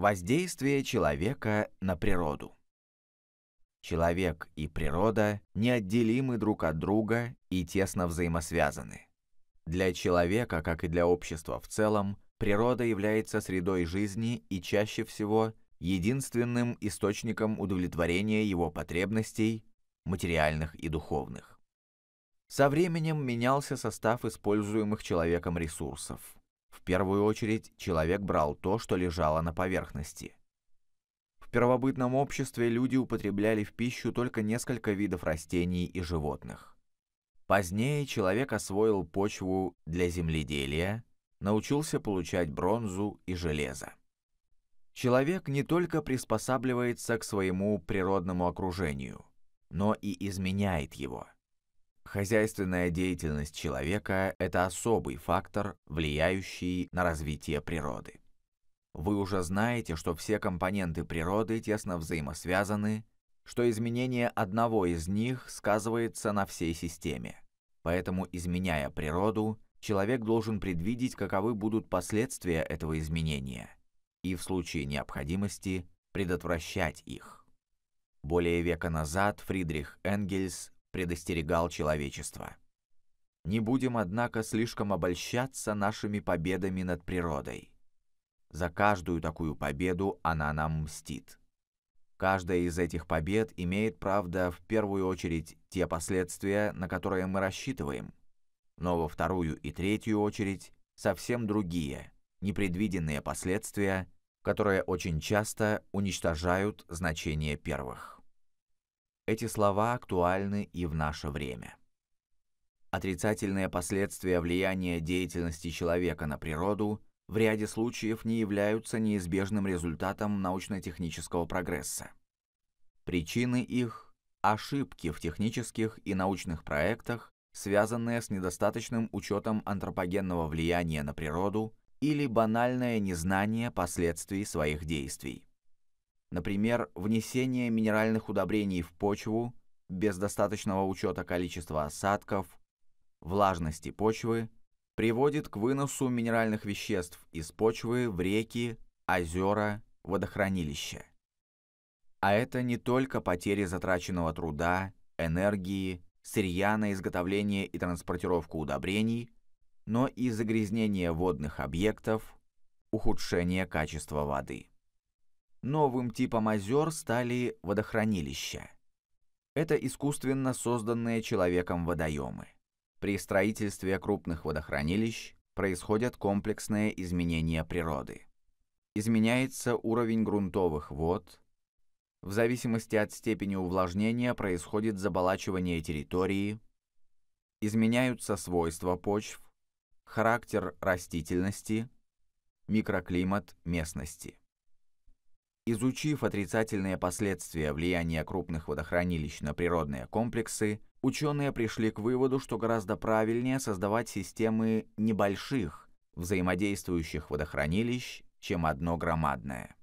Воздействие человека на природу. Человек и природа неотделимы друг от друга и тесно взаимосвязаны. Для человека, как и для общества в целом, природа является средой жизни и чаще всего единственным источником удовлетворения его потребностей, материальных и духовных. Со временем менялся состав используемых человеком ресурсов. В первую очередь человек брал то, что лежало на поверхности. В первобытном обществе люди употребляли в пищу только несколько видов растений и животных. Позднее человек освоил почву для земледелия, научился получать бронзу и железо. Человек не только приспосабливается к своему природному окружению, но и изменяет его – Хозяйственная деятельность человека – это особый фактор, влияющий на развитие природы. Вы уже знаете, что все компоненты природы тесно взаимосвязаны, что изменение одного из них сказывается на всей системе. Поэтому, изменяя природу, человек должен предвидеть, каковы будут последствия этого изменения и в случае необходимости предотвращать их. Более века назад Фридрих Энгельс предостерегал человечество. Не будем, однако, слишком обольщаться нашими победами над природой. За каждую такую победу она нам мстит. Каждая из этих побед имеет, правда, в первую очередь те последствия, на которые мы рассчитываем, но во вторую и третью очередь совсем другие, непредвиденные последствия, которые очень часто уничтожают значение первых. Эти слова актуальны и в наше время. Отрицательные последствия влияния деятельности человека на природу в ряде случаев не являются неизбежным результатом научно-технического прогресса. Причины их – ошибки в технических и научных проектах, связанные с недостаточным учетом антропогенного влияния на природу или банальное незнание последствий своих действий. Например, внесение минеральных удобрений в почву без достаточного учета количества осадков, влажности почвы, приводит к выносу минеральных веществ из почвы в реки, озера, водохранилища. А это не только потери затраченного труда, энергии, сырья на изготовление и транспортировку удобрений, но и загрязнение водных объектов, ухудшение качества воды. Новым типом озер стали водохранилища. Это искусственно созданные человеком водоемы. При строительстве крупных водохранилищ происходят комплексные изменения природы. Изменяется уровень грунтовых вод, в зависимости от степени увлажнения происходит заболачивание территории, изменяются свойства почв, характер растительности, микроклимат местности. Изучив отрицательные последствия влияния крупных водохранилищ на природные комплексы, ученые пришли к выводу, что гораздо правильнее создавать системы небольших, взаимодействующих водохранилищ, чем одно громадное.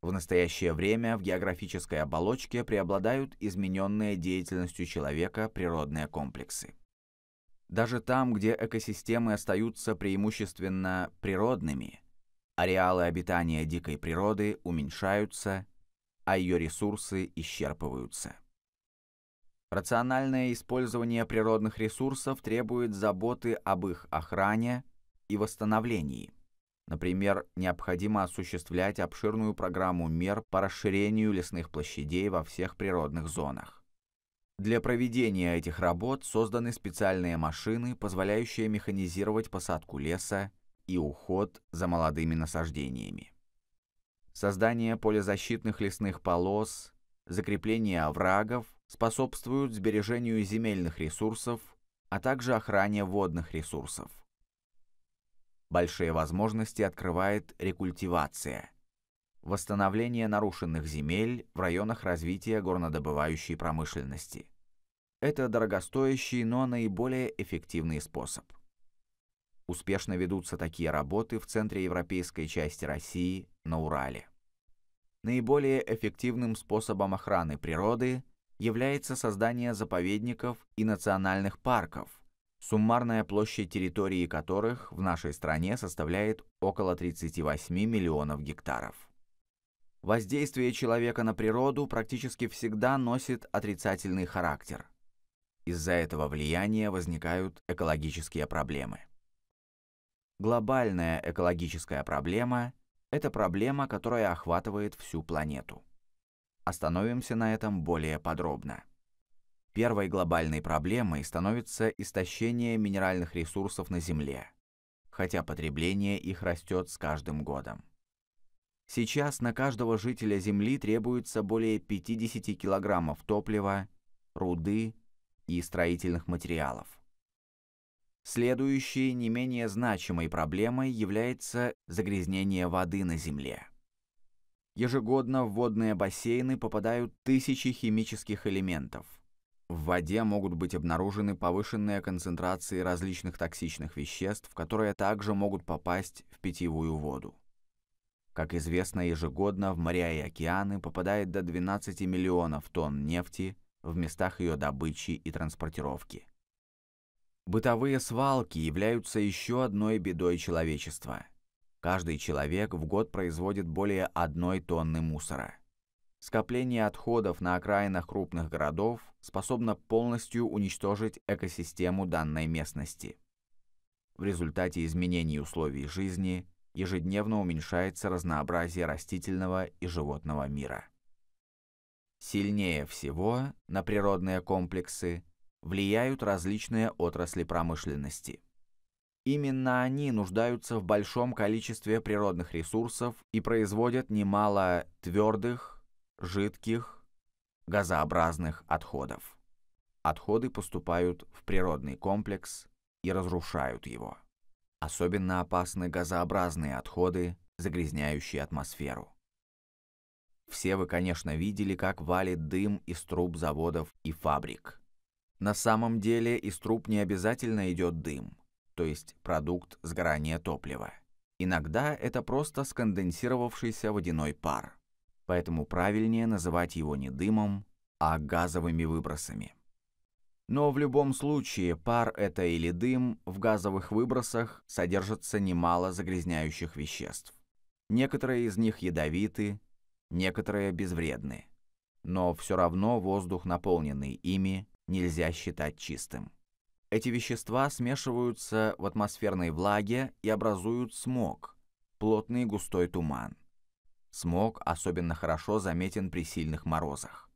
В настоящее время в географической оболочке преобладают измененные деятельностью человека природные комплексы. Даже там, где экосистемы остаются преимущественно природными – Ареалы обитания дикой природы уменьшаются, а ее ресурсы исчерпываются. Рациональное использование природных ресурсов требует заботы об их охране и восстановлении. Например, необходимо осуществлять обширную программу мер по расширению лесных площадей во всех природных зонах. Для проведения этих работ созданы специальные машины, позволяющие механизировать посадку леса и уход за молодыми насаждениями. Создание полезащитных лесных полос, закрепление оврагов способствуют сбережению земельных ресурсов, а также охране водных ресурсов. Большие возможности открывает рекультивация, восстановление нарушенных земель в районах развития горнодобывающей промышленности. Это дорогостоящий, но наиболее эффективный способ. Успешно ведутся такие работы в центре европейской части России, на Урале. Наиболее эффективным способом охраны природы является создание заповедников и национальных парков, суммарная площадь территории которых в нашей стране составляет около 38 миллионов гектаров. Воздействие человека на природу практически всегда носит отрицательный характер. Из-за этого влияния возникают экологические проблемы. Глобальная экологическая проблема – это проблема, которая охватывает всю планету. Остановимся на этом более подробно. Первой глобальной проблемой становится истощение минеральных ресурсов на Земле, хотя потребление их растет с каждым годом. Сейчас на каждого жителя Земли требуется более 50 килограммов топлива, руды и строительных материалов. Следующей не менее значимой проблемой является загрязнение воды на Земле. Ежегодно в водные бассейны попадают тысячи химических элементов. В воде могут быть обнаружены повышенные концентрации различных токсичных веществ, которые также могут попасть в питьевую воду. Как известно, ежегодно в моря и океаны попадает до 12 миллионов тонн нефти в местах ее добычи и транспортировки. Бытовые свалки являются еще одной бедой человечества. Каждый человек в год производит более одной тонны мусора. Скопление отходов на окраинах крупных городов способно полностью уничтожить экосистему данной местности. В результате изменений условий жизни ежедневно уменьшается разнообразие растительного и животного мира. Сильнее всего на природные комплексы влияют различные отрасли промышленности. Именно они нуждаются в большом количестве природных ресурсов и производят немало твердых, жидких, газообразных отходов. Отходы поступают в природный комплекс и разрушают его. Особенно опасны газообразные отходы, загрязняющие атмосферу. Все вы, конечно, видели, как валит дым из труб заводов и фабрик. На самом деле из труб не обязательно идет дым, то есть продукт сгорания топлива. Иногда это просто сконденсировавшийся водяной пар. Поэтому правильнее называть его не дымом, а газовыми выбросами. Но в любом случае пар это или дым, в газовых выбросах содержится немало загрязняющих веществ. Некоторые из них ядовиты, некоторые безвредны. Но все равно воздух, наполненный ими, нельзя считать чистым. Эти вещества смешиваются в атмосферной влаге и образуют смог, плотный густой туман. Смог особенно хорошо заметен при сильных морозах.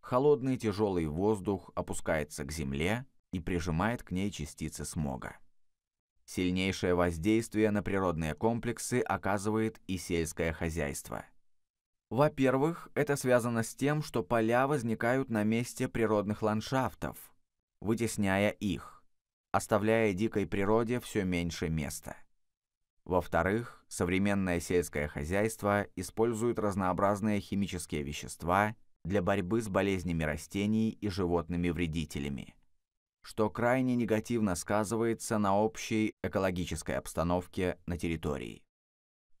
Холодный тяжелый воздух опускается к земле и прижимает к ней частицы смога. Сильнейшее воздействие на природные комплексы оказывает и сельское хозяйство – во-первых, это связано с тем, что поля возникают на месте природных ландшафтов, вытесняя их, оставляя дикой природе все меньше места. Во-вторых, современное сельское хозяйство использует разнообразные химические вещества для борьбы с болезнями растений и животными-вредителями, что крайне негативно сказывается на общей экологической обстановке на территории.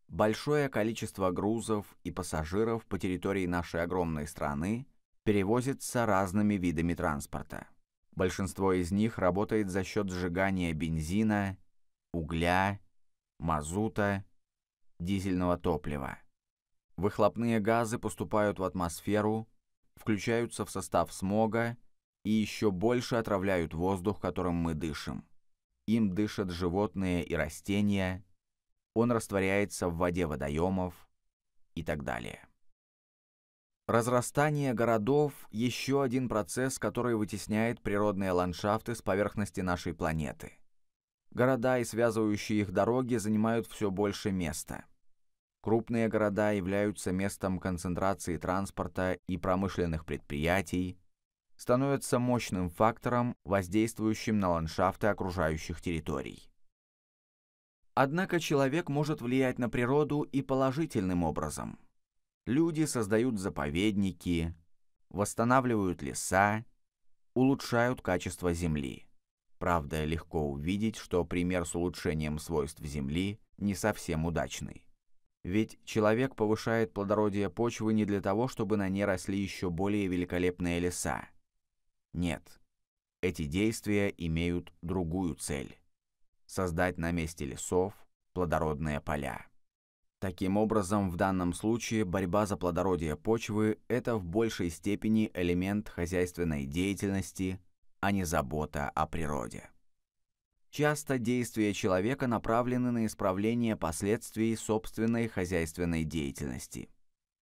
Большое количество грузов и пассажиров по территории нашей огромной страны перевозится разными видами транспорта. Большинство из них работает за счет сжигания бензина, угля, мазута, дизельного топлива. Выхлопные газы поступают в атмосферу, включаются в состав смога и еще больше отравляют воздух, которым мы дышим. Им дышат животные и растения, он растворяется в воде водоемов и так далее. Разрастание городов – еще один процесс, который вытесняет природные ландшафты с поверхности нашей планеты. Города и связывающие их дороги занимают все больше места. Крупные города являются местом концентрации транспорта и промышленных предприятий, становятся мощным фактором, воздействующим на ландшафты окружающих территорий. Однако человек может влиять на природу и положительным образом. Люди создают заповедники, восстанавливают леса, улучшают качество земли. Правда, легко увидеть, что пример с улучшением свойств земли не совсем удачный. Ведь человек повышает плодородие почвы не для того, чтобы на ней росли еще более великолепные леса. Нет, эти действия имеют другую цель создать на месте лесов плодородные поля. Таким образом, в данном случае борьба за плодородие почвы – это в большей степени элемент хозяйственной деятельности, а не забота о природе. Часто действия человека направлены на исправление последствий собственной хозяйственной деятельности.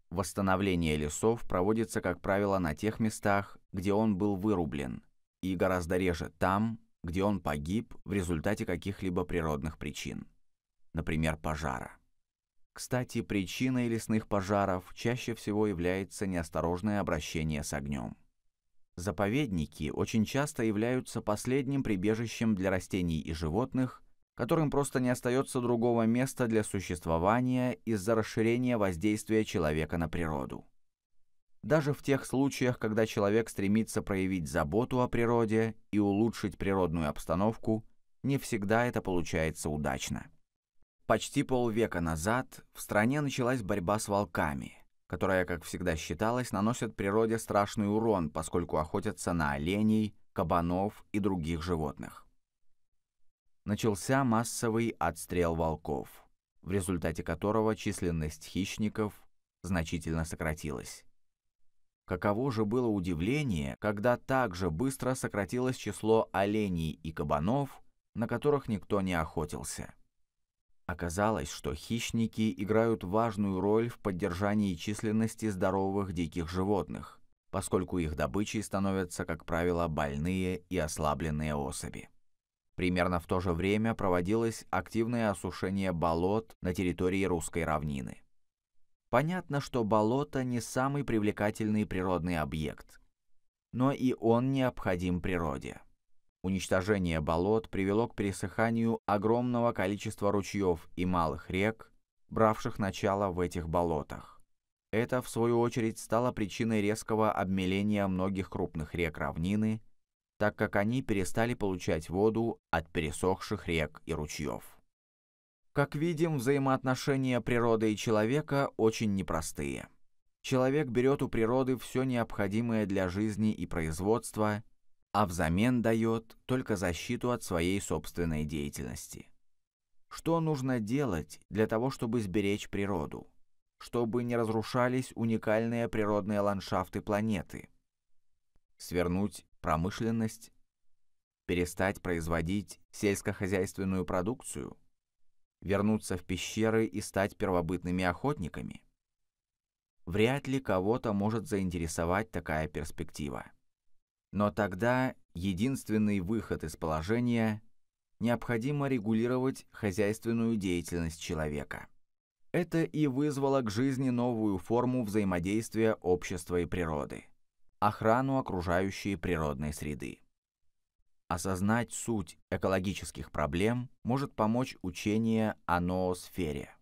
Восстановление лесов проводится, как правило, на тех местах, где он был вырублен, и гораздо реже там, где он погиб в результате каких-либо природных причин, например, пожара. Кстати, причиной лесных пожаров чаще всего является неосторожное обращение с огнем. Заповедники очень часто являются последним прибежищем для растений и животных, которым просто не остается другого места для существования из-за расширения воздействия человека на природу даже в тех случаях, когда человек стремится проявить заботу о природе и улучшить природную обстановку, не всегда это получается удачно. Почти полвека назад в стране началась борьба с волками, которая, как всегда считалось, наносит природе страшный урон, поскольку охотятся на оленей, кабанов и других животных. Начался массовый отстрел волков, в результате которого численность хищников значительно сократилась. Каково же было удивление, когда так же быстро сократилось число оленей и кабанов, на которых никто не охотился. Оказалось, что хищники играют важную роль в поддержании численности здоровых диких животных, поскольку их добычей становятся, как правило, больные и ослабленные особи. Примерно в то же время проводилось активное осушение болот на территории русской равнины. Понятно, что болото не самый привлекательный природный объект, но и он необходим природе. Уничтожение болот привело к пересыханию огромного количества ручьев и малых рек, бравших начало в этих болотах. Это, в свою очередь, стало причиной резкого обмеления многих крупных рек равнины, так как они перестали получать воду от пересохших рек и ручьев. Как видим, взаимоотношения природы и человека очень непростые. Человек берет у природы все необходимое для жизни и производства, а взамен дает только защиту от своей собственной деятельности. Что нужно делать для того, чтобы сберечь природу? Чтобы не разрушались уникальные природные ландшафты планеты? Свернуть промышленность? Перестать производить сельскохозяйственную продукцию – вернуться в пещеры и стать первобытными охотниками? Вряд ли кого-то может заинтересовать такая перспектива. Но тогда единственный выход из положения необходимо регулировать хозяйственную деятельность человека. Это и вызвало к жизни новую форму взаимодействия общества и природы – охрану окружающей природной среды. Осознать суть экологических проблем может помочь учение о ноосфере.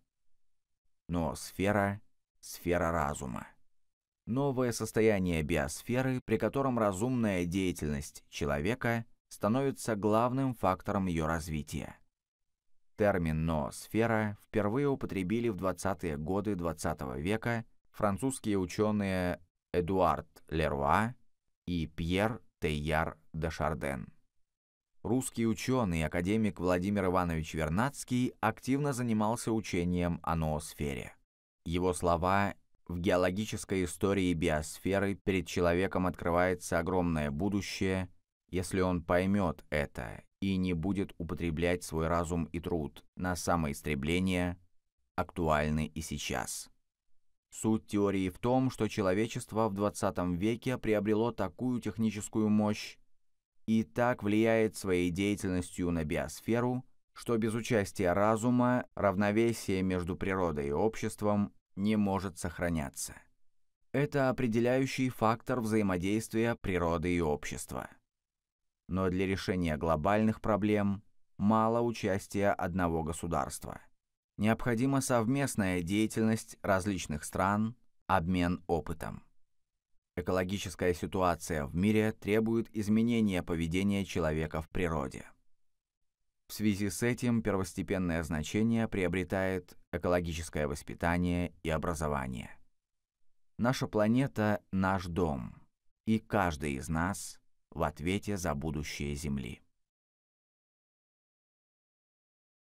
Ноосфера – сфера разума. Новое состояние биосферы, при котором разумная деятельность человека становится главным фактором ее развития. Термин «ноосфера» впервые употребили в 20-е годы XX -го века французские ученые Эдуард Леруа и Пьер Тейяр де Шарден. Русский ученый, академик Владимир Иванович Вернадский активно занимался учением о ноосфере. Его слова «В геологической истории биосферы перед человеком открывается огромное будущее, если он поймет это и не будет употреблять свой разум и труд на самоистребление, актуальны и сейчас». Суть теории в том, что человечество в 20 веке приобрело такую техническую мощь, и так влияет своей деятельностью на биосферу, что без участия разума равновесие между природой и обществом не может сохраняться. Это определяющий фактор взаимодействия природы и общества. Но для решения глобальных проблем мало участия одного государства. Необходима совместная деятельность различных стран, обмен опытом. Экологическая ситуация в мире требует изменения поведения человека в природе. В связи с этим первостепенное значение приобретает экологическое воспитание и образование. Наша планета – наш дом, и каждый из нас в ответе за будущее Земли.